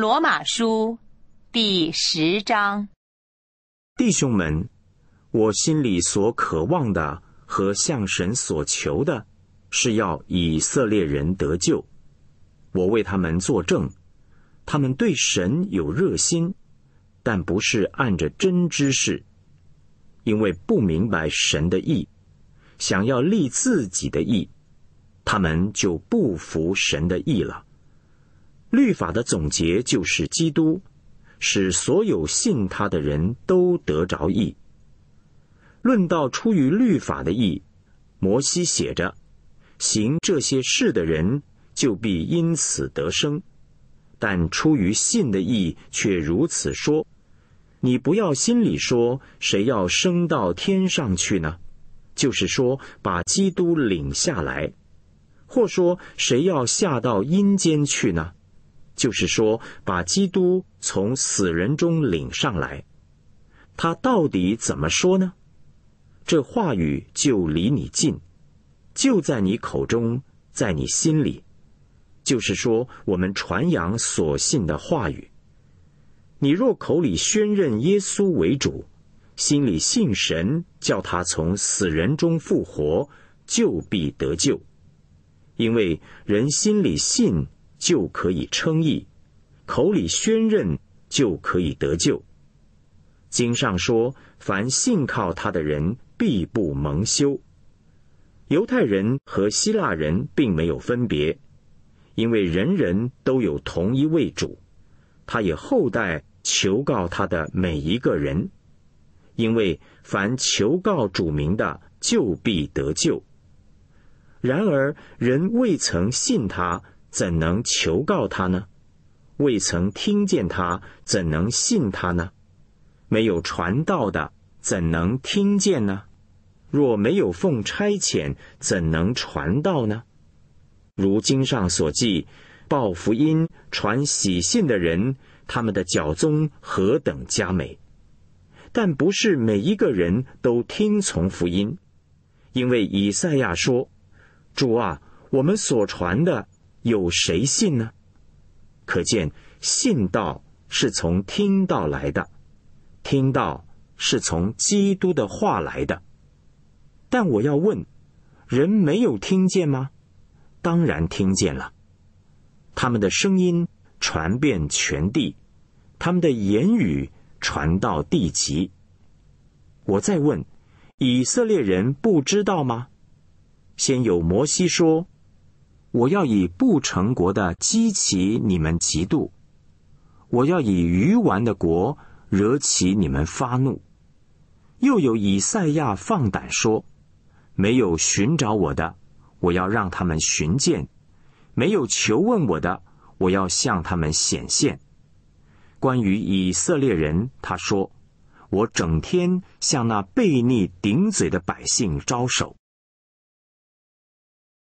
罗马书第十章，弟兄们，我心里所渴望的和向神所求的，是要以色列人得救。我为他们作证，他们对神有热心，但不是按着真知识，因为不明白神的意，想要立自己的意，他们就不服神的意了。律法的总结就是基督，使所有信他的人都得着益。论到出于律法的义，摩西写着：行这些事的人就必因此得生；但出于信的义却如此说：你不要心里说，谁要升到天上去呢？就是说，把基督领下来；或说，谁要下到阴间去呢？就是说，把基督从死人中领上来，他到底怎么说呢？这话语就离你近，就在你口中，在你心里。就是说，我们传扬所信的话语。你若口里宣认耶稣为主，心里信神叫他从死人中复活，就必得救，因为人心里信。就可以称义，口里宣认就可以得救。经上说：“凡信靠他的人必不蒙羞。”犹太人和希腊人并没有分别，因为人人都有同一位主，他也后代求告他的每一个人。因为凡求告主名的，就必得救。然而人未曾信他。怎能求告他呢？未曾听见他，怎能信他呢？没有传道的，怎能听见呢？若没有奉差遣，怎能传道呢？如经上所记，报福音、传喜信的人，他们的脚宗何等佳美！但不是每一个人都听从福音，因为以赛亚说：“主啊，我们所传的。”有谁信呢？可见信道是从听到来的，听到是从基督的话来的。但我要问，人没有听见吗？当然听见了。他们的声音传遍全地，他们的言语传到地极。我再问，以色列人不知道吗？先有摩西说。我要以不成国的激起你们嫉妒，我要以愚顽的国惹起你们发怒。又有以赛亚放胆说：没有寻找我的，我要让他们寻见；没有求问我的，我要向他们显现。关于以色列人，他说：我整天向那悖逆顶嘴的百姓招手。